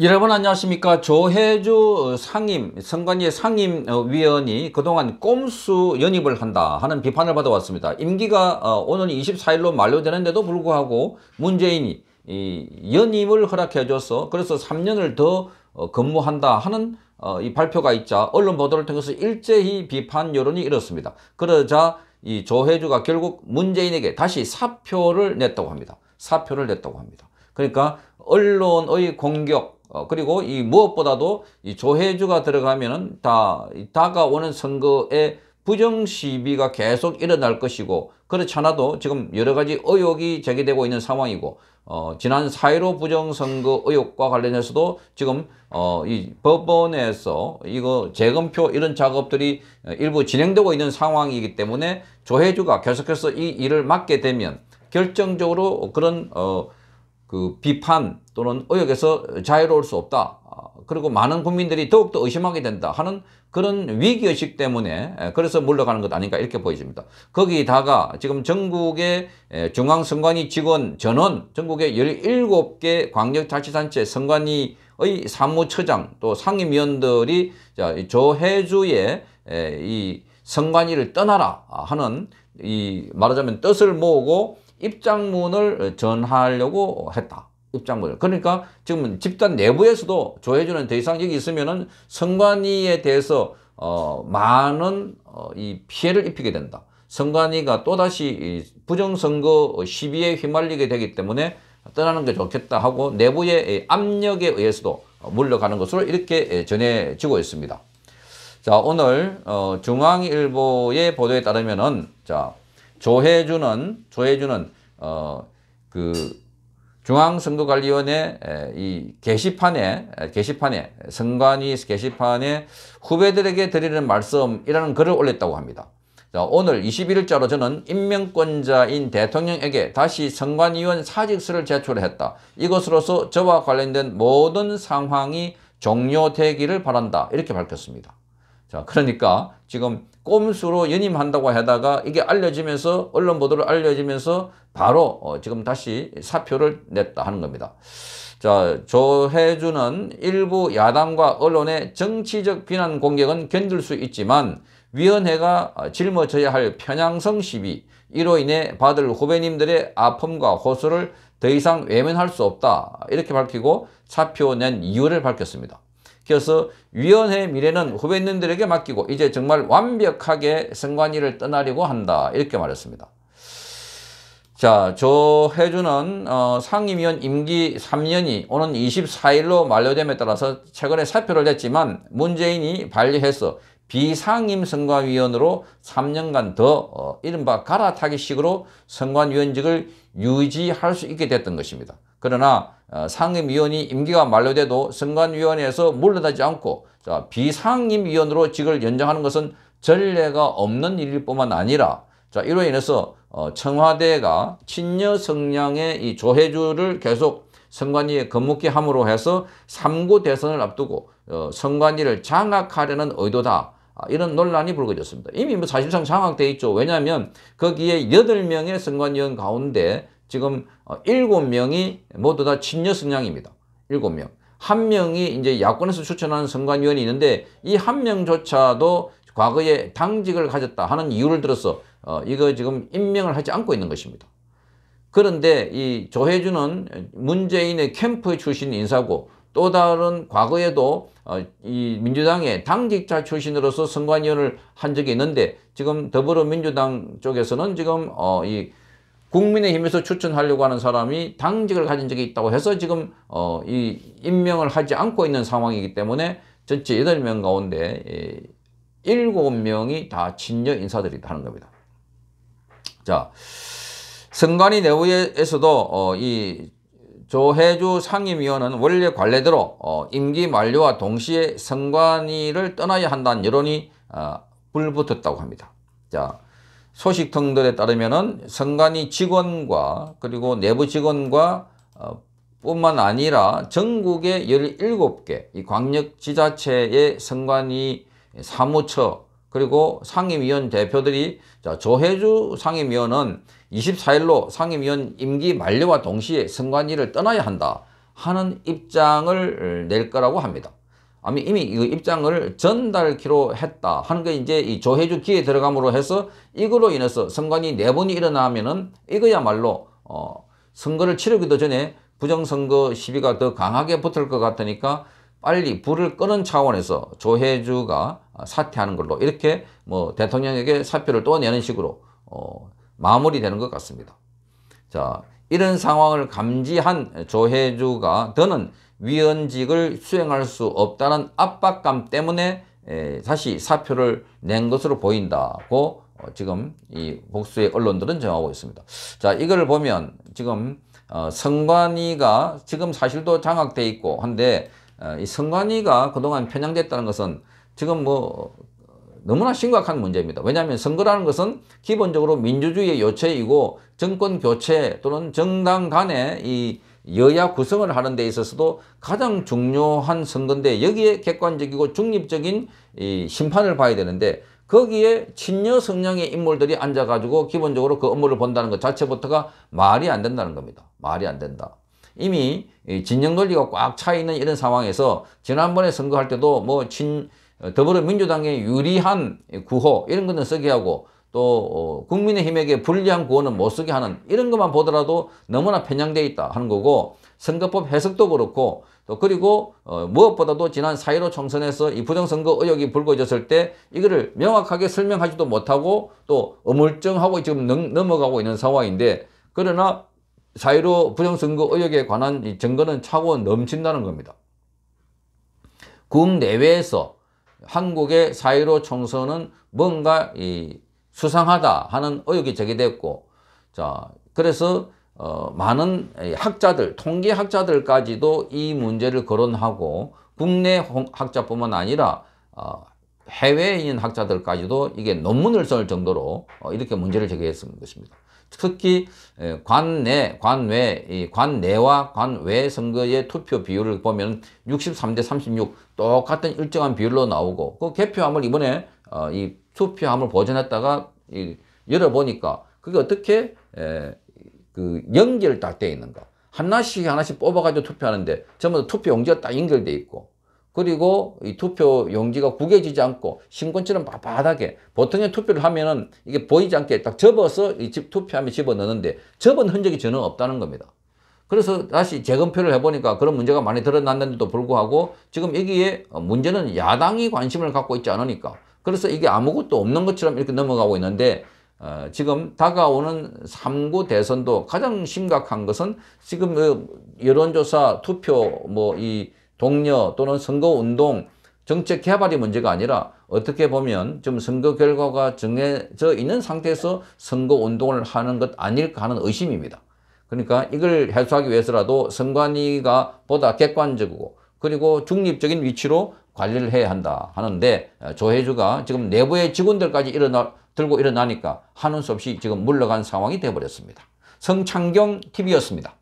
여러분 안녕하십니까 조혜주 어, 상임 선관위 상임위원이 어, 그동안 꼼수 연입을 한다 하는 비판을 받아왔습니다 임기가 어, 오는 24일로 만료되는데도 불구하고 문재인이 연임을 허락해줘서 그래서 3년을 더 근무한다 하는 이 발표가 있자 언론 보도를 통해서 일제히 비판 여론이 일었습니다 그러자 이 조혜주가 결국 문재인에게 다시 사표를 냈다고 합니다 사표를 냈다고 합니다 그러니까 언론의 공격 어, 그리고 이 무엇보다도 이 조혜주가 들어가면은 다 다가오는 선거에 부정 시비가 계속 일어날 것이고 그렇지 않아도 지금 여러 가지 의혹이 제기되고 있는 상황이고 어, 지난 4.15 부정선거 의혹과 관련해서도 지금 어, 이 법원에서 이거 재검표 이런 작업들이 일부 진행되고 있는 상황이기 때문에 조혜주가 계속해서 이 일을 맡게 되면 결정적으로 그런 어, 그 비판 또는 의혹에서 자유로울 수 없다. 아, 그리고 많은 국민들이 더욱더 의심하게 된다 하는 그런 위기의식 때문에 그래서 물러가는 것 아닌가 이렇게 보여집니다. 거기다가 지금 전국의 중앙선관위 직원 전원 전국의 17개 광역자치단체 선관위의 사무처장 또 상임위원들이 조혜주의 이 선관위를 떠나라 하는 이 말하자면 뜻을 모으고 입장문을 전하려고 했다. 입장문을. 그러니까 지금 집단 내부에서도 조혜주는 더 이상 여기 있으면은 선관위에 대해서 어, 많은 어, 이 피해를 입히게 된다. 선관위가 또다시 부정선거 시비에 휘말리게 되기 때문에 떠나는 게 좋겠다 하고 내부의 압력에 의해서도 물러가는 것으로 이렇게 전해지고 있습니다. 자 오늘 어, 중앙일보의 보도에 따르면은 자 조혜주는 조혜주는 어 그 중앙선거관리위원회 이 게시판에 게시판에 선관위 게시판에 후배들에게 드리는 말씀이라는 글을 올렸다고 합니다. 자, 오늘 21일자로 저는 임명권자인 대통령에게 다시 선관위원 사직서를 제출했다. 이것으로서 저와 관련된 모든 상황이 종료되기를 바란다. 이렇게 밝혔습니다. 자, 그러니까 지금 꼼수로 연임한다고 하다가 이게 알려지면서 언론 보도를 알려지면서 바로 어 지금 다시 사표를 냈다 하는 겁니다. 자, 조혜주는 일부 야당과 언론의 정치적 비난 공격은 견딜 수 있지만 위원회가 어, 짊어져야 할 편향성 시비, 이로 인해 받을 후배님들의 아픔과 호소를 더 이상 외면할 수 없다 이렇게 밝히고 사표 낸 이유를 밝혔습니다. 그래서 위원회 미래는 후배님들에게 맡기고 이제 정말 완벽하게 선관위를 떠나려고 한다 이렇게 말했습니다. 자, 조혜주는 어, 상임위원 임기 3년이 오는 24일로 만료됨에 따라서 최근에 사표를 냈지만 문재인이 반려해서 비상임 선관위원으로 3년간 더 어, 이른바 갈아타기식으로 선관위원직을 유지할 수 있게 됐던 것입니다. 그러나 어, 상임위원이 임기가 만료돼도 선관위원회에서 물러나지 않고 비상임위원으로 직을 연장하는 것은 전례가 없는 일일 뿐만 아니라 자, 이로 인해서 어, 청와대가 친녀 성량의 이 조혜주를 계속 선관위에 겁먹게 함으로 해서 삼구 대선을 앞두고 어, 선관위를 장악하려는 의도다. 아, 이런 논란이 불거졌습니다. 이미 뭐 사실상 장악돼 있죠. 왜냐하면 거기에 여덟 명의 선관위원 가운데 지금 어, 일곱 명이 모두 다 친여 성향입니다. 일곱 명. 한 명이 이제 야권에서 추천하는 선관위원이 있는데 이 한 명조차도 과거에 당직을 가졌다 하는 이유를 들어서 어, 이거 지금 임명을 하지 않고 있는 것입니다. 그런데 이 조혜주는 문재인의 캠프 출신 인사고 또 다른 과거에도 어, 이 민주당의 당직자 출신으로서 선관위원을 한 적이 있는데 지금 더불어민주당 쪽에서는 지금 어, 이 국민의힘에서 추천하려고 하는 사람이 당직을 가진 적이 있다고 해서 지금 어, 이 임명을 하지 않고 있는 상황이기 때문에 전체 8명 가운데 7명이 예, 다 친여 인사들이다 하는 겁니다. 자, 선관위 내부에서도 어, 이 조혜주 상임위원은 원래 관례대로 어, 임기 만료와 동시에 선관위를 떠나야 한다는 여론이 어, 불붙었다고 합니다. 자, 소식 통들에 따르면은 선관위 직원과 그리고 내부 직원과 어, 뿐만 아니라 전국의 17개 이 광역 지자체의 선관위 사무처 그리고 상임위원 대표들이 자, 조혜주 상임위원은 24일로 상임위원 임기 만료와 동시에 선관위를 떠나야 한다 하는 입장을 낼 거라고 합니다. 아니, 이미 이 그 입장을 전달키로 했다 하는 게 이제 이 조혜주 기에 들어감으로 해서 이거로 인해서 선관위 내분이 네 일어나면은 이거야말로 어, 선거를 치르기도 전에 부정선거 시비가 더 강하게 붙을 것 같으니까 빨리 불을 끄는 차원에서 조혜주가 사퇴하는 걸로 이렇게 뭐 대통령에게 사표를 또 내는 식으로 어, 마무리되는 것 같습니다. 자, 이런 상황을 감지한 조혜주가 더는 위원직을 수행할 수 없다는 압박감 때문에 다시 사표를 낸 것으로 보인다고 어, 지금 이 복수의 언론들은 정하고 있습니다. 자, 이걸 보면 지금 어, 성관이가 지금 사실도 장악돼 있고 한데 어, 이 성관이가 그동안 편향됐다는 것은 지금 뭐 너무나 심각한 문제입니다. 왜냐하면 선거라는 것은 기본적으로 민주주의의 요체이고 정권 교체 또는 정당 간의 이 여야 구성을 하는 데 있어서도 가장 중요한 선거인데 여기에 객관적이고 중립적인 이 심판을 봐야 되는데 거기에 친녀 성향의 인물들이 앉아가지고 기본적으로 그 업무를 본다는 것 자체부터가 말이 안 된다는 겁니다. 말이 안 된다. 이미 진영 논리가 꽉 차 있는 이런 상황에서 지난번에 선거할 때도 뭐 친, 어, 더불어민주당에 유리한 구호 이런 것는 쓰게 하고 또 어, 국민의힘에게 불리한 구호는 못 쓰게 하는 이런 것만 보더라도 너무나 편향어 있다 하는 거고 선거법 해석도 그렇고 또 그리고 어 무엇보다도 지난 4.15 총선에서 이 부정선거 의혹이 불거졌을 때 이거를 명확하게 설명하지도 못하고 또 어물쩡하고 지금 넘어가고 있는 상황인데 그러나 4.15 부정선거 의혹에 관한 이 증거는 차고 넘친다는 겁니다. 국 내외에서 한국의 사이로 총선은 뭔가 이 수상하다 하는 의혹이 제기됐고 자 그래서 어, 많은 학자들 통계학자들까지도 이 문제를 거론하고 국내 학자뿐만 아니라 어, 해외에 있는 학자들까지도 이게 논문을 쓸 정도로 어, 이렇게 문제를 제기했습니다. 특히 관내, 관외, 관내와 관외 선거의 투표 비율을 보면 63 대 36 똑같은 일정한 비율로 나오고 그 개표함을 이번에 어, 이 투표함을 보존했다가 이, 열어보니까 그게 어떻게 에, 그 연결 딱 되어 있는가 하나씩 하나씩 뽑아가지고 투표하는데 전부 다 투표 용지가 딱연결되어 있고 그리고 이 투표 용지가 구겨지지 않고 신권처럼 바바하게 보통의 투표를 하면은 이게 보이지 않게 딱 접어서 이 집투표하면 집어넣는데 접은 흔적이 전혀 없다는 겁니다. 그래서 다시 재검표를 해보니까 그런 문제가 많이 드러났는데도 불구하고 지금 여기에 문제는 야당이 관심을 갖고 있지 않으니까 그래서 이게 아무것도 없는 것처럼 이렇게 넘어가고 있는데 어, 지금 다가오는 3구 대선도 가장 심각한 것은 지금 그 여론조사 투표 뭐이 동료 또는 선거운동, 정책 개발이 문제가 아니라 어떻게 보면 좀 선거 결과가 정해져 있는 상태에서 선거운동을 하는 것 아닐까 하는 의심입니다. 그러니까 이걸 해소하기 위해서라도 선관위가 보다 객관적이고 그리고 중립적인 위치로 관리를 해야 한다 하는데 어, 조혜주가 지금 내부의 직원들까지 일어나, 들고 일어나니까 하는 수 없이 지금 물러간 상황이 되어버렸습니다. 성창경 TV였습니다.